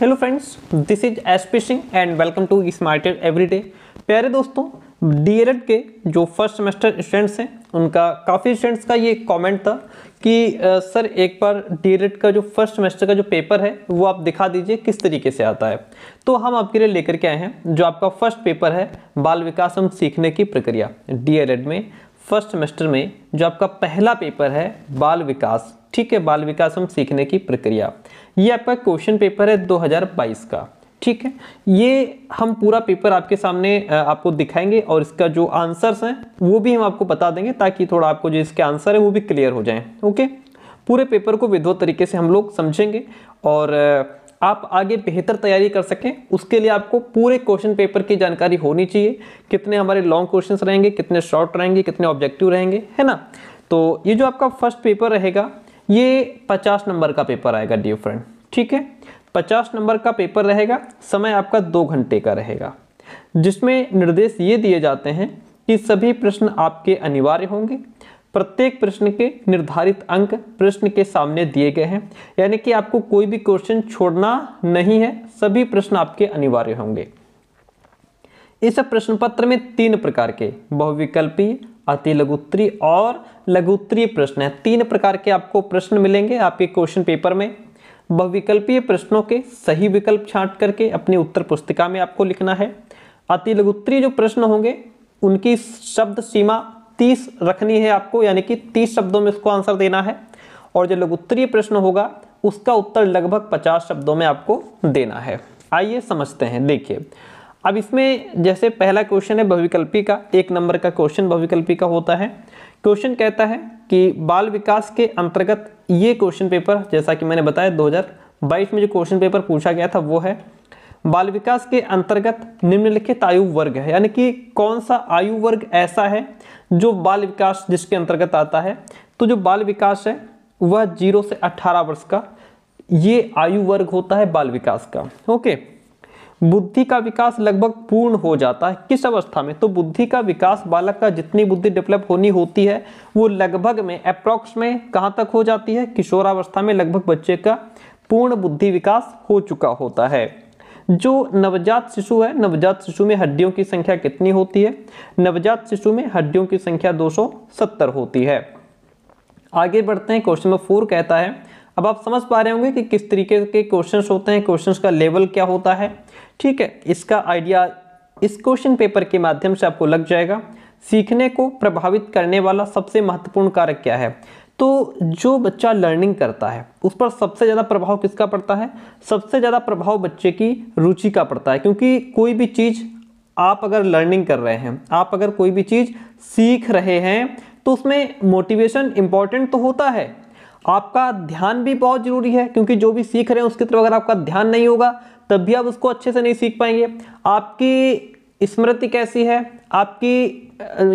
Hello friends this is S P Singh and welcome to smarted everyday प्यारे दोस्तों D e के जो first semester students हैं उनका काफ़ी स्टूडेंट्स का ये कमेंट था कि सर एक बार डी e का जो फर्स्ट सेमेस्टर का जो पेपर है वो आप दिखा दीजिए किस तरीके से आता है तो हम आपके लिए लेकर के आए हैं जो आपका फर्स्ट पेपर है बाल विकास एवं सीखने की प्रक्रिया डी e में फर्स्ट सेमेस्टर में जो आपका पहला पेपर है बाल विकास ठीक है बाल विकास एवं सीखने की प्रक्रिया ये आपका क्वेश्चन पेपर है 2022 का ठीक है ये हम पूरा पेपर आपके सामने आपको दिखाएंगे और इसका जो आंसर्स हैं वो भी हम आपको बता देंगे ताकि थोड़ा आपको जो इसके आंसर है वो भी क्लियर हो जाए ओके पूरे पेपर को विधवत तरीके से हम लोग समझेंगे और आप आगे बेहतर तैयारी कर सकें उसके लिए आपको पूरे क्वेश्चन पेपर की जानकारी होनी चाहिए कितने हमारे लॉन्ग क्वेश्चन रहेंगे कितने शॉर्ट रहेंगे कितने ऑब्जेक्टिव रहेंगे है ना तो ये जो आपका फर्स्ट पेपर रहेगा ये पचास नंबर का पेपर आएगा डियर फ्रेंड ठीक है पचास नंबर का पेपर रहेगा समय आपका दो घंटे का रहेगा जिसमें निर्देश ये दिए जाते हैं कि सभी प्रश्न आपके अनिवार्य होंगे प्रत्येक प्रश्न के निर्धारित अंक प्रश्न के सामने दिए गए हैं यानी कि आपको कोई भी क्वेश्चन छोड़ना नहीं है सभी प्रश्न आपके अनिवार्य होंगे इस प्रश्न पत्र में तीन प्रकार के बहुविकल्पीय अति लघुत्तरी और लघुत्तरीय प्रश्न है तीन प्रकार के आपको प्रश्न मिलेंगे आपके क्वेश्चन पेपर में बहुविकल्पीय प्रश्नों के सही विकल्प छांट करके अपनी उत्तर पुस्तिका में आपको लिखना है अति लघुत्तरीय जो प्रश्न होंगे उनकी शब्द सीमा तीस रखनी है आपको यानी कि तीस शब्दों में उसको आंसर देना है और जो लघुत्तरीय प्रश्न होगा उसका उत्तर लगभग पचास शब्दों में आपको देना है आइए समझते हैं देखिए अब इसमें जैसे पहला क्वेश्चन है भविकल्पी का एक नंबर का क्वेश्चन भविकल्पी का होता है क्वेश्चन कहता है कि बाल विकास के अंतर्गत ये क्वेश्चन पेपर जैसा कि मैंने बताया दो में जो क्वेश्चन पेपर पूछा गया था वो है बाल विकास के अंतर्गत निम्नलिखित आयु वर्ग है यानी कि कौन सा आयु वर्ग ऐसा है जो बाल विकास जिसके अंतर्गत आता है तो जो बाल विकास है वह जीरो से अट्ठारह वर्ष का ये आयु वर्ग होता है बाल विकास का ओके बुद्धि का विकास लगभग पूर्ण हो जाता है किस अवस्था में तो बुद्धि का विकास बालक का जितनी बुद्धि डेवलप होनी होती है वो लगभग में अप्रोक्स में कहाँ तक हो जाती है किशोरावस्था में लगभग बच्चे का पूर्ण बुद्धि विकास हो चुका होता है जो नवजात शिशु है नवजात शिशु में हड्डियों की संख्या कितनी होती है नवजात शिशु में हड्डियों की संख्या 270 होती है आगे बढ़ते हैं क्वेश्चन नंबर फोर कहता है अब आप समझ पा रहे होंगे कि किस तरीके के क्वेश्चंस होते हैं क्वेश्चंस का लेवल क्या होता है ठीक है इसका आइडिया इस क्वेश्चन पेपर के माध्यम से आपको लग जाएगा सीखने को प्रभावित करने वाला सबसे महत्वपूर्ण कारक क्या है तो जो बच्चा लर्निंग करता है उस पर सबसे ज़्यादा प्रभाव किसका पड़ता है सबसे ज़्यादा प्रभाव बच्चे की रुचि का पड़ता है क्योंकि कोई भी चीज़ आप अगर लर्निंग कर रहे हैं आप अगर कोई भी चीज़ सीख रहे हैं तो उसमें मोटिवेशन इम्पॉर्टेंट तो होता है आपका ध्यान भी बहुत जरूरी है क्योंकि जो भी सीख रहे हैं उसकी तरफ अगर आपका ध्यान नहीं होगा तब भी आप उसको अच्छे से नहीं सीख पाएंगे आपकी स्मृति कैसी है आपकी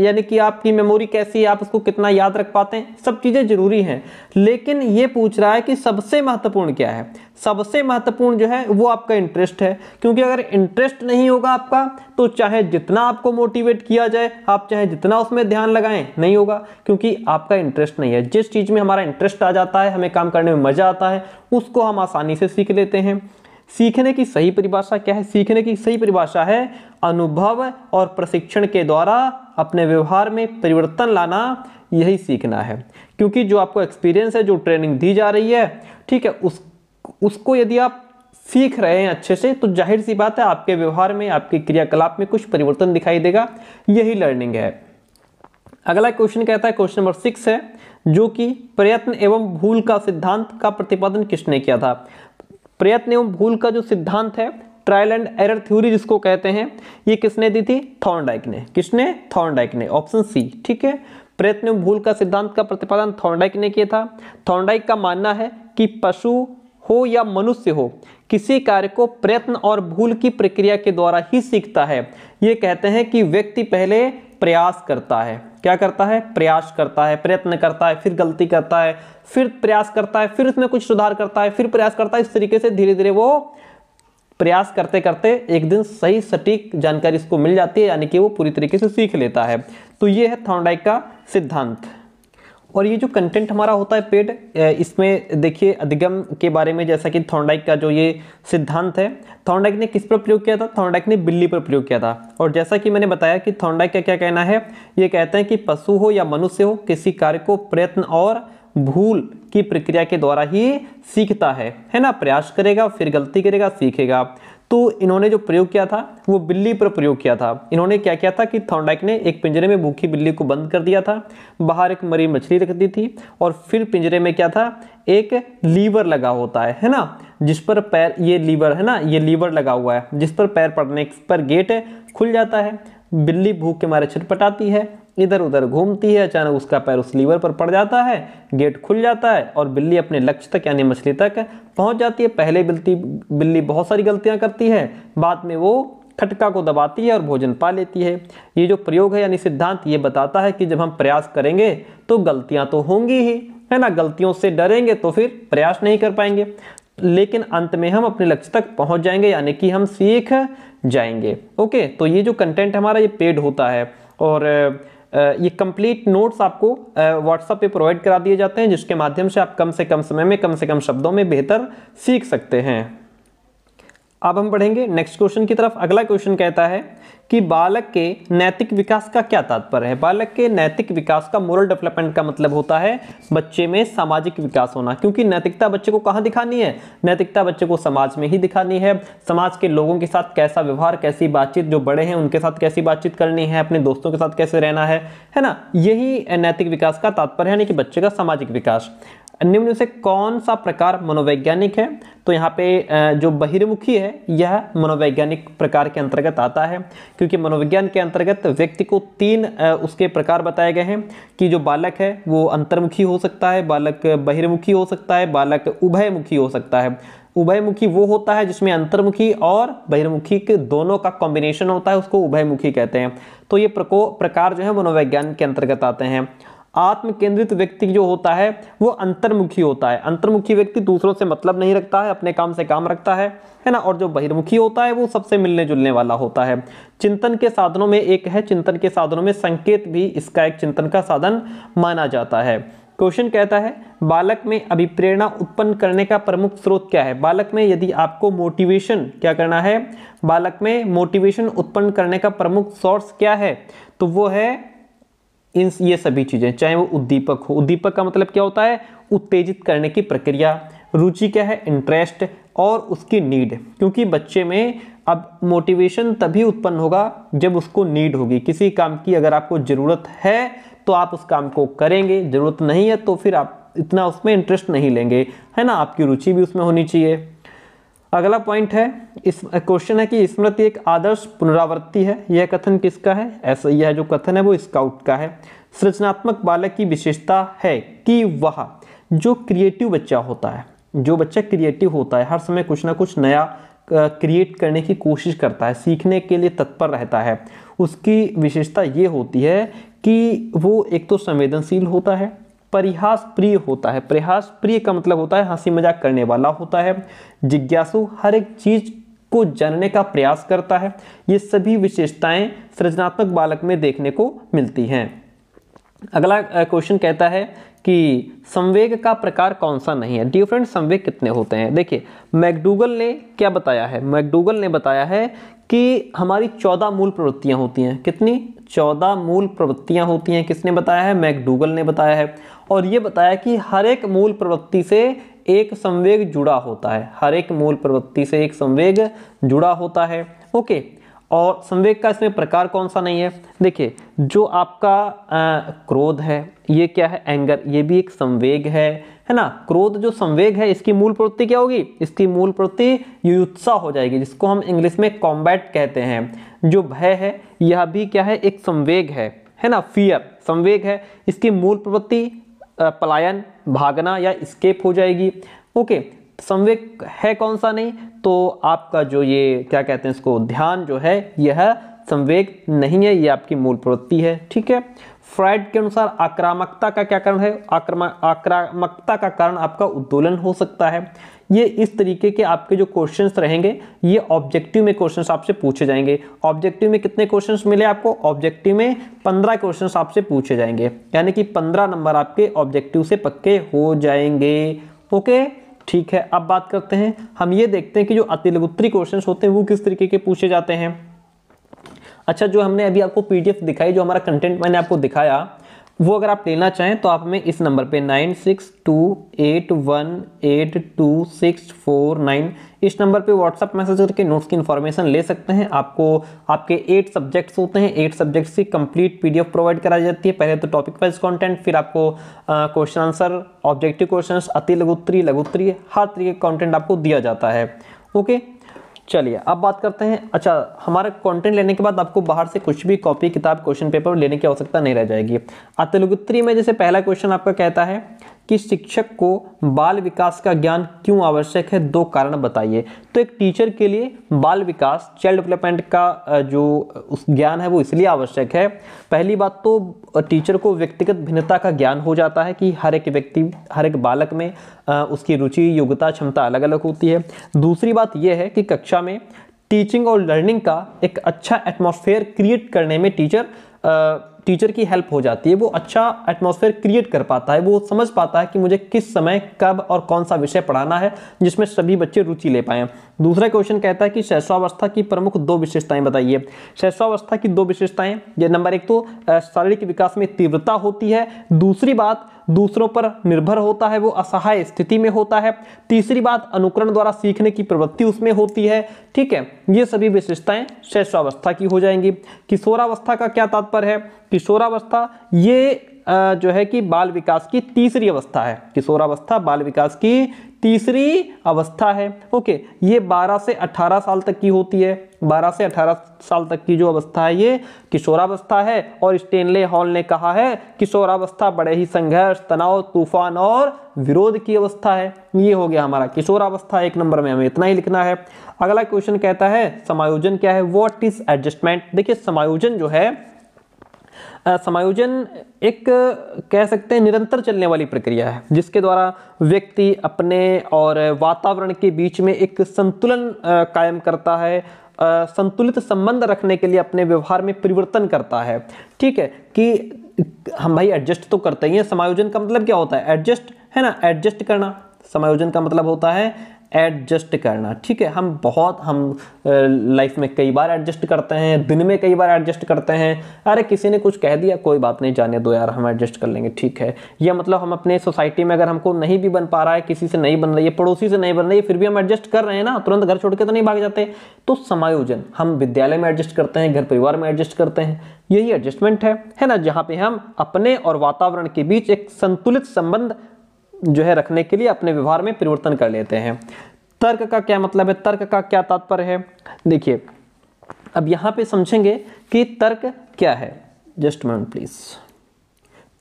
यानी कि आपकी मेमोरी कैसी है आप उसको कितना याद रख पाते हैं सब चीज़ें ज़रूरी हैं लेकिन ये पूछ रहा है कि सबसे महत्वपूर्ण क्या है सबसे महत्वपूर्ण जो है वो आपका इंटरेस्ट है क्योंकि अगर इंटरेस्ट नहीं होगा आपका तो चाहे जितना आपको मोटिवेट किया जाए आप चाहे जितना उसमें ध्यान लगाएं नहीं होगा क्योंकि आपका इंटरेस्ट नहीं है जिस चीज़ में हमारा इंटरेस्ट आ जाता है हमें काम करने में मज़ा आता है उसको हम आसानी से सीख लेते हैं सीखने की सही परिभाषा क्या है सीखने की सही परिभाषा है अनुभव और प्रशिक्षण के द्वारा अपने व्यवहार में परिवर्तन लाना यही सीखना है क्योंकि जो आपको एक्सपीरियंस है जो ट्रेनिंग दी जा रही है ठीक है उस उसको यदि आप सीख रहे हैं अच्छे से तो जाहिर सी बात है आपके व्यवहार में आपके क्रियाकलाप में कुछ परिवर्तन दिखाई देगा यही लर्निंग है अगला क्वेश्चन कहता है क्वेश्चन नंबर सिक्स है जो कि प्रयत्न एवं भूल का सिद्धांत का प्रतिपादन किसने किया था प्रयत्न एवं भूल का जो सिद्धांत है ट्रायल एंड एरर थ्योरी जिसको कहते हैं ये किसने दी थी थॉर्नडाइक ने किसने थॉर्नडाइक ने ऑप्शन सी ठीक है प्रयत्न एवं भूल का सिद्धांत का प्रतिपादन थॉर्नडाइक ने किया था थॉर्नडाइक का मानना है कि पशु हो या मनुष्य हो किसी कार्य को प्रयत्न और भूल की प्रक्रिया के द्वारा ही सीखता है ये कहते हैं कि व्यक्ति पहले प्रयास करता है क्या करता है प्रयास करता है प्रयत्न करता है फिर गलती करता है फिर प्रयास करता है फिर उसमें कुछ सुधार करता है फिर प्रयास करता है इस तरीके से धीरे धीरे वो प्रयास करते करते एक दिन सही सटीक जानकारी इसको मिल जाती है यानी कि वो पूरी तरीके से सीख लेता है तो ये है थॉर्नडाइक का सिद्धांत और ये जो कंटेंट हमारा होता है पेड इसमें देखिए अधिगम के बारे में जैसा कि थॉन्डाइक का जो ये सिद्धांत है थॉन्डाइक ने किस पर प्रयोग किया था थॉन्डाइक ने बिल्ली पर प्रयोग किया था और जैसा कि मैंने बताया कि थॉन्डाइक का क्या कहना है ये कहते हैं कि पशु हो या मनुष्य हो किसी कार्य को प्रयत्न और भूल की प्रक्रिया के द्वारा ही सीखता है है ना प्रयास करेगा फिर गलती करेगा सीखेगा तो इन्होंने जो प्रयोग किया था वो बिल्ली पर प्रयोग किया था इन्होंने क्या किया था कि थॉन्डाइक ने एक पिंजरे में भूखी बिल्ली को बंद कर दिया था बाहर एक मरी मछली रख दी थी और फिर पिंजरे में क्या था एक लीवर लगा होता है है ना जिस पर पैर ये लीवर है ना ये लीवर लगा हुआ है जिस पर पैर पड़ने पर गेट खुल जाता है बिल्ली भूख के मारे छटपटाती है इधर उधर घूमती है अचानक उसका पैर उस लीवर पर पड़ जाता है गेट खुल जाता है और बिल्ली अपने लक्ष्य तक यानी मछली तक पहुंच जाती है पहले बिल्ली बिल्ली बहुत सारी गलतियां करती है बाद में वो खटका को दबाती है और भोजन पा लेती है ये जो प्रयोग है यानी सिद्धांत ये बताता है कि जब हम प्रयास करेंगे तो गलतियाँ तो होंगी ही है ना गलतियों से डरेंगे तो फिर प्रयास नहीं कर पाएंगे लेकिन अंत में हम अपने लक्ष्य तक पहुंच जाएंगे यानी कि हम सीख जाएंगे ओके तो ये जो कंटेंट हमारा ये पेड होता है और ये कंप्लीट नोट्स आपको व्हाट्सअप पे प्रोवाइड करा दिए जाते हैं जिसके माध्यम से आप कम से कम समय में कम से कम शब्दों में बेहतर सीख सकते हैं अब हम पढ़ेंगे नेक्स्ट क्वेश्चन की तरफ अगला क्वेश्चन कहता है कि बालक के नैतिक विकास का क्या तात्पर्य है बालक के नैतिक विकास का मोरल डेवलपमेंट का मतलब होता है बच्चे में सामाजिक विकास होना क्योंकि नैतिकता बच्चे को कहाँ दिखानी है नैतिकता बच्चे को समाज में ही दिखानी है समाज के लोगों के साथ कैसा व्यवहार कैसी बातचीत जो बड़े हैं उनके साथ कैसी बातचीत करनी है अपने दोस्तों के साथ कैसे रहना है है ना यही नैतिक विकास का तात्पर्य यानी कि बच्चे का सामाजिक विकास निम्न से कौन सा प्रकार मनोवैज्ञानिक है तो यहाँ पे जो बहिर्मुखी है यह मनोवैज्ञानिक प्रकार के अंतर्गत आता है क्योंकि मनोविज्ञान के अंतर्गत व्यक्ति को तीन उसके प्रकार बताए गए हैं कि जो बालक है वो अंतर्मुखी हो सकता है बालक बहिर्मुखी हो सकता है बालक उभयमुखी हो सकता है उभयमुखी वो होता है जिसमें अंतर्मुखी और बहिर्मुखी के दोनों का कॉम्बिनेशन होता है उसको उभयमुखी कहते हैं तो ये प्रकार जो है मनोवैज्ञान के अंतर्गत आते हैं आत्म केंद्रित व्यक्ति जो होता है वो अंतर्मुखी होता है अंतर्मुखी व्यक्ति दूसरों से मतलब नहीं रखता है अपने काम से काम रखता है है ना और जो बहिर्मुखी होता है वो सबसे मिलने जुलने वाला होता है चिंतन के साधनों में एक है चिंतन के साधनों में संकेत भी इसका एक चिंतन का साधन माना जाता है क्वेश्चन कहता है बालक में अभिप्रेरणा उत्पन्न करने का प्रमुख स्रोत क्या है बालक में यदि आपको मोटिवेशन क्या करना है बालक में मोटिवेशन उत्पन्न करने का प्रमुख सोर्स क्या है तो वो है इन ये सभी चीज़ें चाहे वो उद्दीपक हो उद्दीपक का मतलब क्या होता है उत्तेजित करने की प्रक्रिया रुचि क्या है इंटरेस्ट और उसकी नीड क्योंकि बच्चे में अब मोटिवेशन तभी उत्पन्न होगा जब उसको नीड होगी किसी काम की अगर आपको ज़रूरत है तो आप उस काम को करेंगे ज़रूरत नहीं है तो फिर आप इतना उसमें इंटरेस्ट नहीं लेंगे है ना आपकी रुचि भी उसमें होनी चाहिए अगला पॉइंट है इस क्वेश्चन है कि स्मृति एक आदर्श पुनरावृत्ति है यह कथन किसका है ऐसा यह जो कथन है वो स्काउट का है सृजनात्मक बालक की विशेषता है कि वह जो क्रिएटिव बच्चा होता है जो बच्चा क्रिएटिव होता है हर समय कुछ ना कुछ नया क्रिएट करने की कोशिश करता है सीखने के लिए तत्पर रहता है उसकी विशेषता ये होती है कि वो एक तो संवेदनशील होता है परिहास प्रिय होता है परिहास प्रिय का मतलब होता है हंसी मजाक करने वाला होता है जिज्ञासु हर एक चीज को जानने का प्रयास करता है ये सभी विशेषताएं सृजनात्मक बालक में देखने को मिलती हैं अगला क्वेश्चन कहता है कि संवेग का प्रकार कौन सा नहीं है डिफरेंट संवेग कितने होते हैं देखिए मैकडूगल ने क्या बताया है मैकडूगल ने बताया है कि हमारी चौदह मूल प्रवृत्तियाँ होती हैं कितनी चौदह मूल प्रवृत्तियाँ होती हैं किसने बताया है मैकडूगल ने बताया है और ये बताया कि हर एक मूल प्रवृत्ति से एक संवेग जुड़ा होता है हर एक मूल प्रवृत्ति से एक संवेग जुड़ा होता है ओके okay. और संवेग का इसमें प्रकार कौन सा नहीं है देखिए जो आपका आ, क्रोध है ये क्या है एंगर ये भी एक संवेग है है ना क्रोध जो संवेग है इसकी मूल प्रवृत्ति क्या होगी इसकी मूल प्रवृत्ति युत्साह हो जाएगी जिसको हम इंग्लिश में कॉम्बैट कहते हैं जो भय है यह भी क्या है एक संवेग है है ना फियर संवेग है इसकी मूल प्रवृत्ति पलायन भागना या स्केप हो जाएगी ओके संवेक है कौन सा नहीं तो आपका जो ये क्या कहते हैं इसको ध्यान जो है यह संवेग नहीं है ये आपकी मूल प्रवृत्ति है ठीक है फ्राइड के अनुसार आक्रामकता का क्या कारण है आक्रामकता का कारण आपका उद्दोलन हो सकता है ये इस तरीके के आपके जो क्वेश्चंस रहेंगे ये ऑब्जेक्टिव में क्वेश्चंस आपसे पूछे जाएंगे ऑब्जेक्टिव में कितने क्वेश्चंस मिले आपको ऑब्जेक्टिव में पंद्रह क्वेश्चंस आपसे पूछे जाएंगे यानी कि पंद्रह नंबर आपके ऑब्जेक्टिव से पक्के हो जाएंगे ओके okay? ठीक है अब बात करते हैं हम ये देखते हैं कि जो अतिलगुत्री क्वेश्चन होते हैं वो किस तरीके के पूछे जाते हैं अच्छा जो हमने अभी आपको पीडीएफ दिखाई जो हमारा कंटेंट मैंने आपको दिखाया वो अगर आप लेना चाहें तो आप हमें इस नंबर पे nine six two eight one eight two six four nine इस नंबर पे व्हाट्सअप मैसेज करके नोट्स की इन्फॉर्मेशन ले सकते हैं आपको आपके एट सब्जेक्ट्स होते हैं एट सब्जेक्ट्स की कंप्लीट पीडीएफ प्रोवाइड कराई जाती है पहले तो टॉपिक वाइज कंटेंट फिर आपको क्वेश्चन आंसर ऑब्जेक्टिव क्वेश्चन अति लघुत्तरी लघुत्तरी हर तरीके का कॉन्टेंट आपको दिया जाता है ओके चलिए अब बात करते हैं अच्छा हमारा कंटेंट लेने के बाद आपको बाहर से कुछ भी कॉपी किताब क्वेश्चन पेपर लेने की आवश्यकता नहीं रह जाएगी तेलुगुत्री में जैसे पहला क्वेश्चन आपका कहता है कि शिक्षक को बाल विकास का ज्ञान क्यों आवश्यक है दो कारण बताइए तो एक टीचर के लिए बाल विकास चाइल्ड डेवलपमेंट का जो उस ज्ञान है वो इसलिए आवश्यक है पहली बात तो टीचर को व्यक्तिगत भिन्नता का ज्ञान हो जाता है कि हर एक व्यक्ति हर एक बालक में उसकी रुचि योग्यता क्षमता अलग अलग होती है दूसरी बात यह है कि कक्षा में टीचिंग और लर्निंग का एक अच्छा एटमोसफेयर क्रिएट करने में टीचर टीचर की हेल्प हो जाती है वो अच्छा एटमोसफेयर क्रिएट कर पाता है वो समझ पाता है कि मुझे किस समय कब और कौन सा विषय पढ़ाना है जिसमें सभी बच्चे रुचि ले पाएँ दूसरा क्वेश्चन कहता है कि शैशवावस्था की प्रमुख दो विशेषताएं बताइए शैशवावस्था की दो विशेषताएं नंबर एक तो शारीरिक विकास में तीव्रता होती है दूसरी बात दूसरों पर निर्भर होता है वो असहाय स्थिति में होता है तीसरी बात अनुकरण द्वारा सीखने की प्रवृत्ति उसमें होती है ठीक है ये सभी विशेषताएं शैशवावस्था की हो जाएंगी किशोरावस्था का क्या तात्पर्य है किशोरावस्था ये जो है कि बाल विकास की तीसरी अवस्था है किशोरावस्था बाल विकास की तीसरी अवस्था है ओके ये 12 से 18 साल तक की होती है 12 से 18 साल तक की जो अवस्था है ये किशोरावस्था है और स्टेनले हॉल ने कहा है किशोरावस्था बड़े ही संघर्ष तनाव तूफान और विरोध की अवस्था है ये हो गया हमारा किशोरावस्था एक नंबर में हमें इतना ही लिखना है अगला क्वेश्चन कहता है समायोजन क्या है वॉट इज एडजस्टमेंट देखिए समायोजन जो है समायोजन एक कह सकते हैं निरंतर चलने वाली प्रक्रिया है जिसके द्वारा व्यक्ति अपने और वातावरण के बीच में एक संतुलन कायम करता है संतुलित संबंध रखने के लिए अपने व्यवहार में परिवर्तन करता है ठीक है कि हम भाई एडजस्ट तो करते ही हैं समायोजन का मतलब क्या होता है एडजस्ट है ना एडजस्ट करना समायोजन का मतलब होता है एडजस्ट करना ठीक है हम बहुत हम लाइफ में कई बार एडजस्ट करते हैं दिन में कई बार एडजस्ट करते हैं अरे किसी ने कुछ कह दिया कोई बात नहीं जाने दो यार हम एडजस्ट कर लेंगे ठीक है या मतलब हम अपने सोसाइटी में अगर हमको नहीं भी बन पा रहा है किसी से नहीं बन रही है पड़ोसी से नहीं बन रही है फिर भी हम एडजस्ट कर रहे हैं ना तुरंत घर छोड़ के तो नहीं भाग जाते तो समायोजन हम विद्यालय में एडजस्ट करते हैं घर परिवार में एडजस्ट करते हैं यही एडजस्टमेंट है है ना जहाँ पे हम अपने और वातावरण के बीच एक संतुलित संबंध जो है रखने के लिए अपने व्यवहार में परिवर्तन कर लेते हैं तर्क का क्या मतलब है तर्क का क्या तात्पर्य है देखिए अब यहां पे समझेंगे कि तर्क क्या है जस्ट मिनट प्लीज़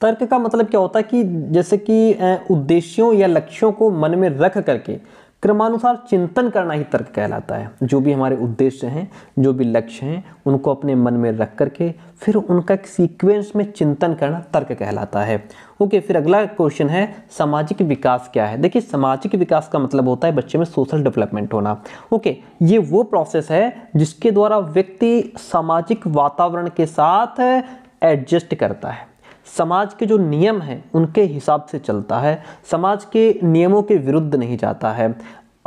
तर्क का मतलब क्या होता है कि जैसे कि उद्देश्यों या लक्ष्यों को मन में रख करके क्रमानुसार चिंतन करना ही तर्क कहलाता है जो भी हमारे उद्देश्य हैं जो भी लक्ष्य हैं उनको अपने मन में रख करके फिर उनका एक सीक्वेंस में चिंतन करना तर्क कहलाता है ओके फिर अगला क्वेश्चन है सामाजिक विकास क्या है देखिए सामाजिक विकास का मतलब होता है बच्चे में सोशल डेवलपमेंट होना ओके ये वो प्रोसेस है जिसके द्वारा व्यक्ति सामाजिक वातावरण के साथ एडजस्ट करता है समाज के जो नियम हैं उनके हिसाब से चलता है समाज के नियमों के विरुद्ध नहीं जाता है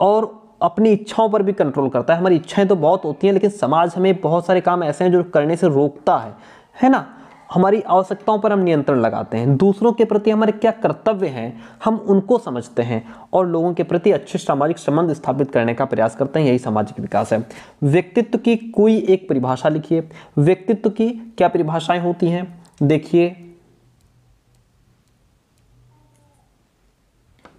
और अपनी इच्छाओं पर भी कंट्रोल करता है हमारी इच्छाएं तो बहुत होती हैं लेकिन समाज हमें बहुत सारे काम ऐसे हैं जो करने से रोकता है है ना हमारी आवश्यकताओं पर हम नियंत्रण लगाते हैं दूसरों के प्रति हमारे क्या कर्तव्य हैं हम उनको समझते हैं और लोगों के प्रति अच्छे सामाजिक संबंध स्थापित करने का प्रयास करते हैं यही सामाजिक विकास है व्यक्तित्व की कोई एक परिभाषा लिखिए व्यक्तित्व की क्या परिभाषाएँ होती हैं देखिए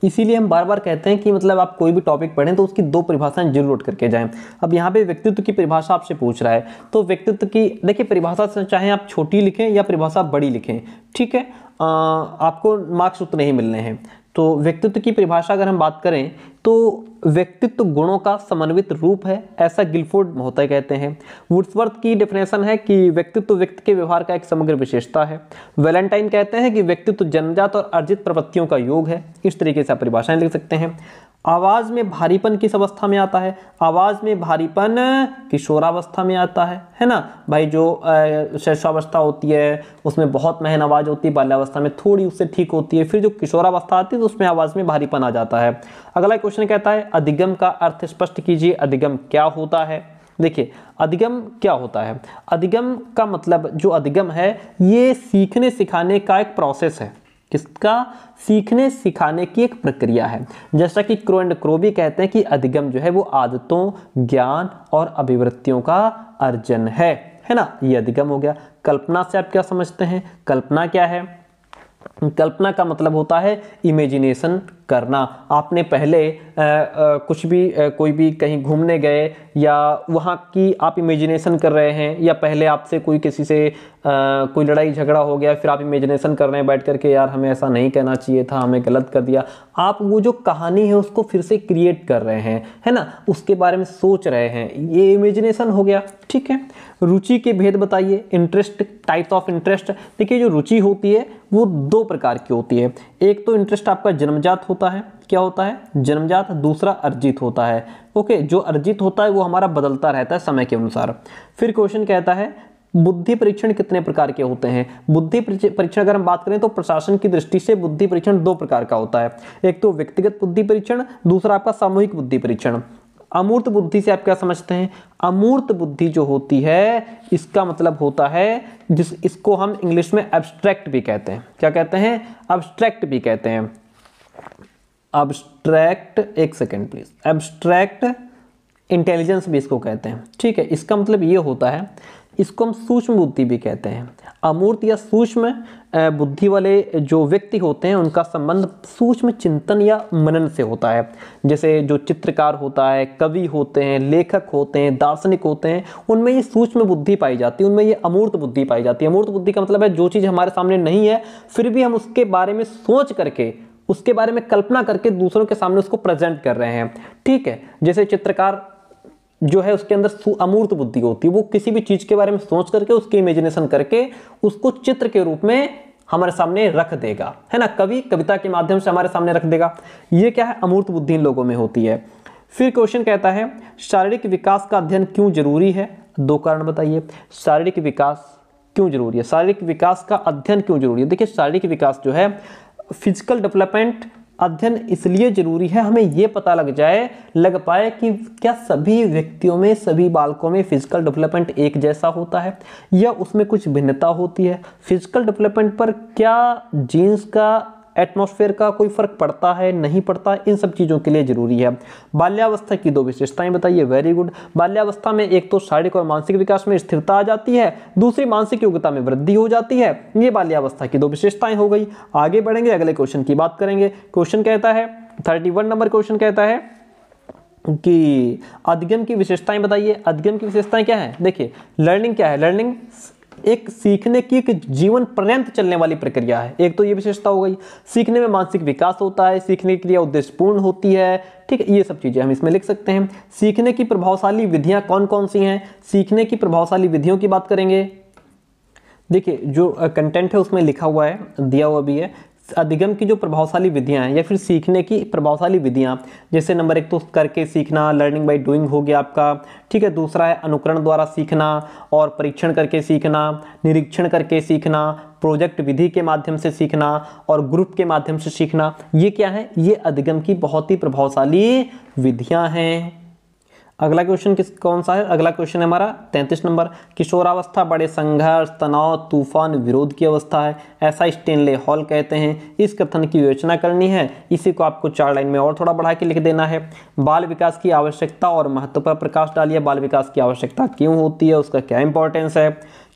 इसीलिए हम बार बार कहते हैं कि मतलब आप कोई भी टॉपिक पढ़ें तो उसकी दो परिभाषाएं जरूर नोट करके जाएं अब यहाँ पे व्यक्तित्व की परिभाषा आपसे पूछ रहा है तो व्यक्तित्व की देखिए परिभाषा चाहे आप छोटी लिखें या परिभाषा बड़ी लिखें ठीक है आ, आपको मार्क्स उतने ही मिलने हैं तो व्यक्तित्व की परिभाषा अगर हम बात करें तो व्यक्तित्व गुणों का समन्वित रूप है ऐसा गिलफोर्ड महोदय कहते हैं वुड्सवर्थ की डेफिनेशन है कि व्यक्तित्व व्यक्ति के व्यवहार का एक समग्र विशेषता है वैलेंटाइन कहते हैं कि व्यक्तित्व जनजात और अर्जित प्रवृत्तियों का योग है इस तरीके से आप परिभाषाएं लिख सकते हैं आवाज़ में भारीपन किस अवस्था में आता है आवाज़ में भारीपन किशोरावस्था में आता है है ना भाई जो शैशवावस्था होती है उसमें बहुत महन आवाज़ होती है बाल्यावस्था में थोड़ी उससे ठीक होती है फिर जो किशोरावस्था आती है तो उसमें आवाज़ में भारीपन आ जाता है अगला क्वेश्चन कहता है अधिगम का अर्थ स्पष्ट कीजिए अधिगम क्या होता है देखिए अधिगम क्या होता है अधिगम का मतलब जो अधिगम है ये सीखने सिखाने का एक प्रोसेस है किसका सीखने सिखाने की एक प्रक्रिया है जैसा कि क्रो एंड क्रो भी कहते हैं कि अधिगम जो है वो आदतों ज्ञान और अभिवृत्तियों का अर्जन है है ना ये अधिगम हो गया कल्पना से आप क्या समझते हैं कल्पना क्या है कल्पना का मतलब होता है इमेजिनेशन करना आपने पहले आ, आ, कुछ भी आ, कोई भी कहीं घूमने गए या वहाँ की आप इमेजिनेशन कर रहे हैं या पहले आपसे कोई किसी से आ, कोई लड़ाई झगड़ा हो गया फिर आप इमेजिनेशन कर रहे हैं बैठ करके यार हमें ऐसा नहीं कहना चाहिए था हमें गलत कर दिया आप वो जो कहानी है उसको फिर से क्रिएट कर रहे हैं है ना उसके बारे में सोच रहे हैं ये इमेजिनेशन हो गया ठीक है रुचि के भेद बताइए इंटरेस्ट टाइप्स ऑफ इंटरेस्ट देखिए जो रुचि होती है वो दो प्रकार की होती है एक तो इंटरेस्ट आपका जन्मजात होता होता है क्या होता है जन्मजात दूसरा अर्जित होता है ओके जो अर्जित होता है वो हमारा बदलता रहता है समय के अनुसार फिर क्वेश्चन कहता है बुद्धि परीक्षण कितने प्रकार के होते हैं बुद्धि परीक्षण अगर हम बात करें तो प्रशासन की दृष्टि से बुद्धि परीक्षण दो प्रकार का होता है एक तो व्यक्तिगत बुद्धि परीक्षण दूसरा आपका सामूहिक बुद्धि परीक्षण अमूर्त बुद्धि से आप क्या समझते हैं अमूर्त बुद्धि जो होती है इसका मतलब होता है जिस इसको हम इंग्लिश में एब्स्ट्रैक्ट भी कहते हैं क्या कहते हैं एब्स्ट्रैक्ट भी कहते हैं एब्स्ट्रैक्ट एक सेकेंड प्लीज एब्स्ट्रैक्ट इंटेलिजेंस भी इसको कहते हैं ठीक है इसका मतलब ये होता है इसको हम सूक्ष्म बुद्धि भी कहते हैं अमूर्त या सूक्ष्म बुद्धि वाले जो व्यक्ति होते हैं उनका संबंध सूक्ष्म चिंतन या मनन से होता है जैसे जो चित्रकार होता है कवि होते हैं लेखक होते हैं दार्शनिक होते हैं उनमें ये सूक्ष्म बुद्धि पाई जाती है उनमें ये अमूर्त बुद्धि पाई जाती है अमूर्त बुद्धि का मतलब है जो चीज़ हमारे सामने नहीं है फिर भी हम उसके बारे में सोच करके उसके बारे में कल्पना करके दूसरों के सामने उसको प्रेजेंट कर रहे हैं ठीक है जैसे चित्रकार जो है उसके अंदर अमूर्त बुद्धि होती है वो किसी भी चीज़ के बारे में सोच करके उसके इमेजिनेशन करके उसको चित्र के रूप में हमारे सामने रख देगा है ना कवि कविता के माध्यम से हमारे सामने रख देगा ये क्या है अमूर्त बुद्धि इन लोगों में होती है फिर क्वेश्चन कहता है शारीरिक विकास का अध्ययन क्यों जरूरी है दो कारण बताइए शारीरिक विकास क्यों जरूरी है शारीरिक विकास का अध्ययन क्यों जरूरी है देखिए शारीरिक विकास जो है फिजिकल डेवलपमेंट अध्ययन इसलिए जरूरी है हमें ये पता लग जाए लग पाए कि क्या सभी व्यक्तियों में सभी बालकों में फिजिकल डेवलपमेंट एक जैसा होता है या उसमें कुछ भिन्नता होती है फिजिकल डेवलपमेंट पर क्या जीन्स का एटमॉस्फेयर का कोई फ़र्क पड़ता है नहीं पड़ता इन सब चीज़ों के लिए ज़रूरी है बाल्यावस्था की दो विशेषताएं बताइए वेरी गुड बाल्यावस्था में एक तो शारीरिक और मानसिक विकास में स्थिरता आ जाती है दूसरी मानसिक योग्यता में वृद्धि हो जाती है ये बाल्यावस्था की दो विशेषताएं हो गई आगे बढ़ेंगे अगले क्वेश्चन की बात करेंगे क्वेश्चन कहता है थर्टी नंबर क्वेश्चन कहता है कि अधिगम की विशेषताएं बताइए अधिगम की विशेषताएं क्या है देखिए लर्निंग क्या है लर्निंग एक सीखने की एक जीवन पर्यंत चलने वाली प्रक्रिया है एक तो ये विशेषता हो गई सीखने में मानसिक विकास होता है सीखने की क्रिया उद्देश्यपूर्ण होती है ठीक है ये सब चीज़ें हम इसमें लिख सकते हैं सीखने की प्रभावशाली विधियाँ कौन कौन सी हैं सीखने की प्रभावशाली विधियों की बात करेंगे देखिए जो कंटेंट है उसमें लिखा हुआ है दिया हुआ भी है अधिगम की जो प्रभावशाली विधियाँ हैं या फिर सीखने की प्रभावशाली विधियाँ जैसे नंबर एक तो करके सीखना लर्निंग बाई डूइंग हो गया आपका ठीक है दूसरा है अनुकरण द्वारा सीखना और परीक्षण करके सीखना निरीक्षण करके सीखना प्रोजेक्ट विधि के माध्यम से सीखना और ग्रुप के माध्यम से सीखना ये क्या है ये अधिगम की बहुत ही प्रभावशाली विधियाँ हैं अगला क्वेश्चन किस कौन सा है अगला क्वेश्चन है हमारा तैंतीस नंबर किशोरावस्था बड़े संघर्ष तनाव तूफान विरोध की अवस्था है ऐसा स्टेनले हॉल कहते हैं इस कथन की योजना करनी है इसी को आपको चार लाइन में और थोड़ा बढ़ा के लिख देना है बाल विकास की आवश्यकता और महत्व पर प्रकाश डालिए बाल विकास की आवश्यकता क्यों होती है उसका क्या इंपॉर्टेंस है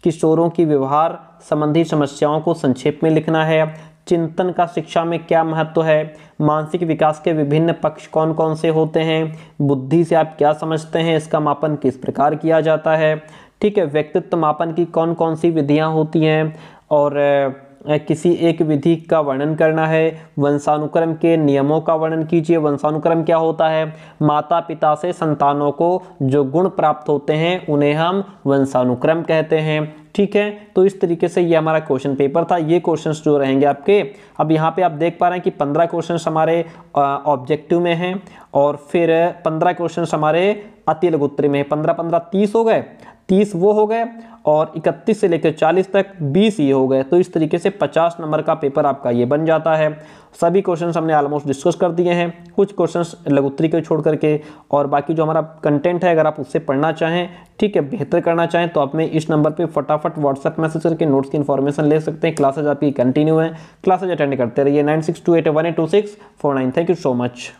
किशोरों की व्यवहार संबंधी समस्याओं को संक्षेप में लिखना है चिंतन का शिक्षा में क्या महत्व है मानसिक विकास के विभिन्न पक्ष कौन कौन से होते हैं बुद्धि से आप क्या समझते हैं इसका मापन किस प्रकार किया जाता है ठीक है व्यक्तित्व मापन की कौन कौन सी विधियाँ होती हैं और किसी एक विधि का वर्णन करना है वंशानुक्रम के नियमों का वर्णन कीजिए वंशानुक्रम क्या होता है माता पिता से संतानों को जो गुण प्राप्त होते हैं उन्हें हम वंशानुक्रम कहते हैं ठीक है तो इस तरीके से ये हमारा क्वेश्चन पेपर था ये क्वेश्चंस जो रहेंगे आपके अब यहाँ पे आप देख पा रहे हैं कि पंद्रह क्वेश्चंस हमारे ऑब्जेक्टिव में हैं और फिर पंद्रह क्वेश्चंस हमारे अति लघुत्तरी में पंद्रह पंद्रह तीस हो गए तीस वो हो गए और इकतीस से लेकर चालीस तक बीस ये हो गए तो इस तरीके से पचास नंबर का पेपर आपका ये बन जाता है सभी क्वेश्चन हमने ऑलमोस्ट डिस्कस कर दिए हैं कुछ क्वेश्चन लघुत्री को छोड़ करके और बाकी जो हमारा कंटेंट है अगर आप उससे पढ़ना चाहें ठीक है बेहतर करना चाहें तो आप में इस नंबर पे फटाफट व्हाट्सएप मैसेज करके नोट्स की इन्फॉर्मेशन ले सकते हैं क्लासेज आपकी कंटिन्यू हैं क्लासेज अटेंड करते रहिए nine six two eight one eight two six four nine thank you so much